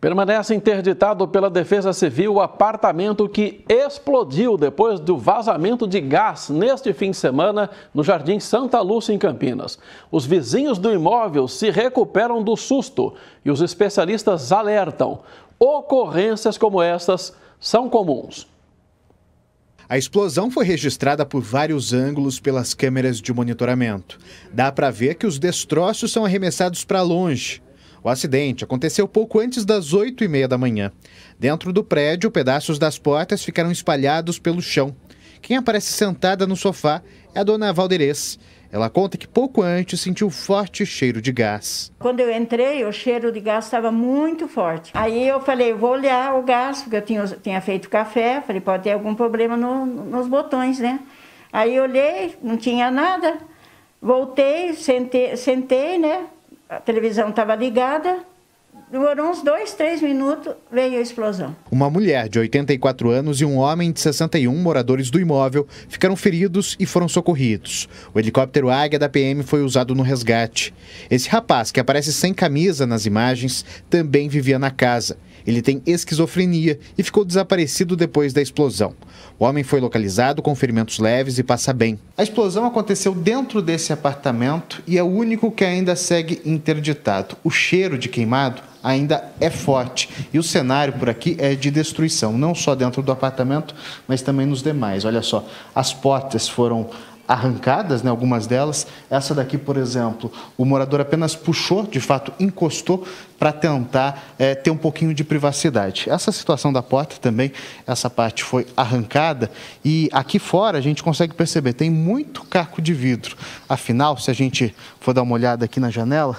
Permanece interditado pela Defesa Civil o apartamento que explodiu depois do vazamento de gás neste fim de semana no Jardim Santa Lúcia, em Campinas. Os vizinhos do imóvel se recuperam do susto e os especialistas alertam: ocorrências como estas são comuns. A explosão foi registrada por vários ângulos pelas câmeras de monitoramento. Dá para ver que os destroços são arremessados para longe. O acidente aconteceu pouco antes das 8 e meia da manhã. Dentro do prédio, pedaços das portas ficaram espalhados pelo chão. Quem aparece sentada no sofá é a dona Valderez. Ela conta que pouco antes sentiu forte cheiro de gás. Quando eu entrei, o cheiro de gás estava muito forte. Aí eu falei, vou olhar o gás, porque eu tinha, tinha feito café. Falei, pode ter algum problema no, nos botões, né? Aí olhei, não tinha nada. Voltei, sentei, sentei né? a televisão estava ligada, Demorou uns dois, três minutos, veio a explosão. Uma mulher de 84 anos e um homem de 61, moradores do imóvel, ficaram feridos e foram socorridos. O helicóptero Águia da PM foi usado no resgate. Esse rapaz, que aparece sem camisa nas imagens, também vivia na casa. Ele tem esquizofrenia e ficou desaparecido depois da explosão. O homem foi localizado com ferimentos leves e passa bem. A explosão aconteceu dentro desse apartamento e é o único que ainda segue interditado. O cheiro de queimado ainda é forte. E o cenário por aqui é de destruição, não só dentro do apartamento, mas também nos demais. Olha só, as portas foram arrancadas, né, algumas delas. Essa daqui, por exemplo, o morador apenas puxou, de fato, encostou para tentar é, ter um pouquinho de privacidade. Essa situação da porta também, essa parte foi arrancada e aqui fora a gente consegue perceber, tem muito caco de vidro. Afinal, se a gente for dar uma olhada aqui na janela,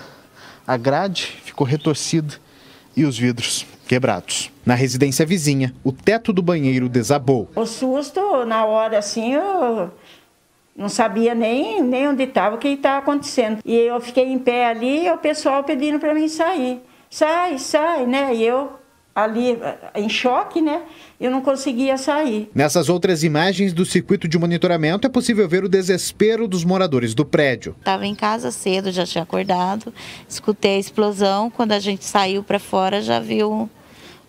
a grade ficou retorcido e os vidros quebrados. Na residência vizinha, o teto do banheiro desabou. O susto, na hora assim, eu não sabia nem, nem onde estava, o que estava acontecendo. E eu fiquei em pé ali, o pessoal pedindo para mim sair. Sai, sai, né? E eu ali em choque, né? Eu não conseguia sair. Nessas outras imagens do circuito de monitoramento é possível ver o desespero dos moradores do prédio. Estava em casa cedo, já tinha acordado, escutei a explosão. Quando a gente saiu para fora, já viu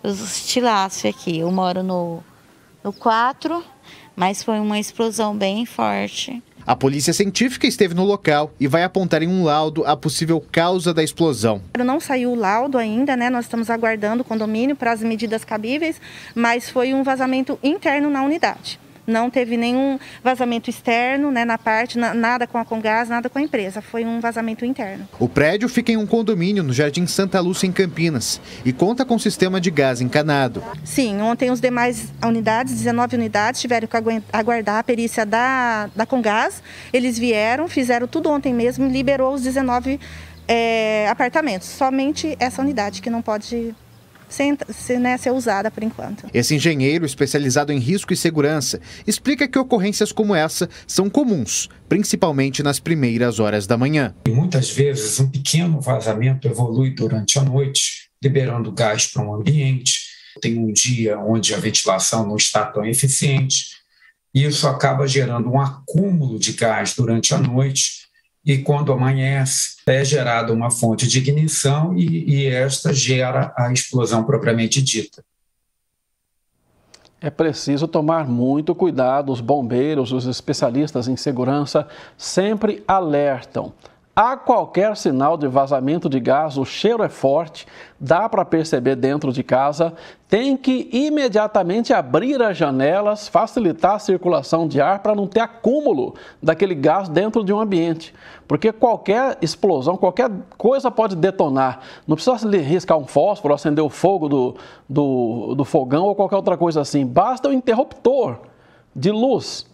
os tilácios aqui. Eu moro no, no 4, mas foi uma explosão bem forte. A polícia científica esteve no local e vai apontar em um laudo a possível causa da explosão. Não saiu o laudo ainda, né? Nós estamos aguardando o condomínio para as medidas cabíveis, mas foi um vazamento interno na unidade não teve nenhum vazamento externo né, na parte, na, nada com a Congás, nada com a empresa, foi um vazamento interno. O prédio fica em um condomínio no Jardim Santa Lúcia, em Campinas, e conta com sistema de gás encanado. Sim, ontem os demais unidades, 19 unidades, tiveram que aguardar a perícia da, da Congás, eles vieram, fizeram tudo ontem mesmo, liberou os 19 é, eh, apartamentos, somente essa unidade que não pode sem, né, ser usada por enquanto. Esse engenheiro, especializado em risco e segurança, explica que ocorrências como essa são comuns, principalmente nas primeiras horas da manhã. E muitas vezes, um pequeno vazamento evolui durante a noite, liberando gás para um ambiente. Tem um dia onde a ventilação não está tão eficiente. Isso acaba gerando um acúmulo de gás durante a noite e quando amanhece é gerada uma fonte de ignição e, e esta gera a explosão propriamente dita. É preciso tomar muito cuidado. Os bombeiros, os especialistas em segurança sempre alertam. Há qualquer sinal de vazamento de gás, o cheiro é forte, dá para perceber dentro de casa, tem que imediatamente abrir as janelas, facilitar a circulação de ar para não ter acúmulo daquele gás dentro de um ambiente. Porque qualquer explosão, qualquer coisa pode detonar. Não precisa riscar um fósforo, acender o fogo do, do, do fogão ou qualquer outra coisa assim. Basta o um interruptor de luz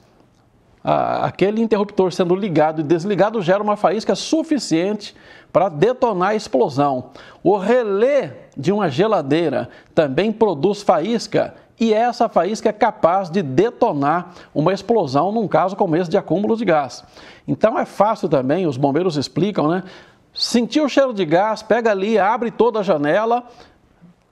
aquele interruptor sendo ligado e desligado gera uma faísca suficiente para detonar a explosão. O relé de uma geladeira também produz faísca e é essa faísca é capaz de detonar uma explosão num caso como esse de acúmulo de gás. Então é fácil também, os bombeiros explicam, né? Sentiu o cheiro de gás, pega ali, abre toda a janela,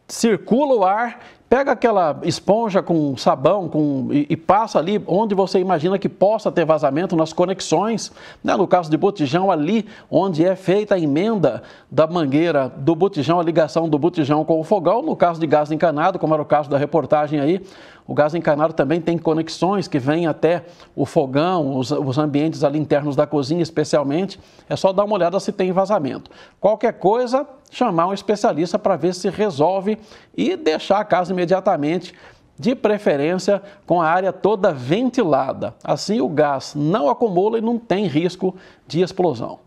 circula o ar Pega aquela esponja com sabão com, e, e, passa ali onde você imagina que possa ter vazamento nas conexões. Né? No caso de botijão, ali onde é feita a emenda da mangueira do botijão, a ligação do botijão com o fogão. No caso de gás encanado, como era o caso da reportagem aí, o gás encanado também tem conexões que vêm até o fogão, os, os, ambientes ali internos da cozinha, especialmente. É só dar uma olhada se tem vazamento. Qualquer coisa, chamar um especialista para ver se resolve e deixar a casa imediatamente, de preferência com a área toda ventilada. Assim, o gás não acumula e não tem risco de explosão.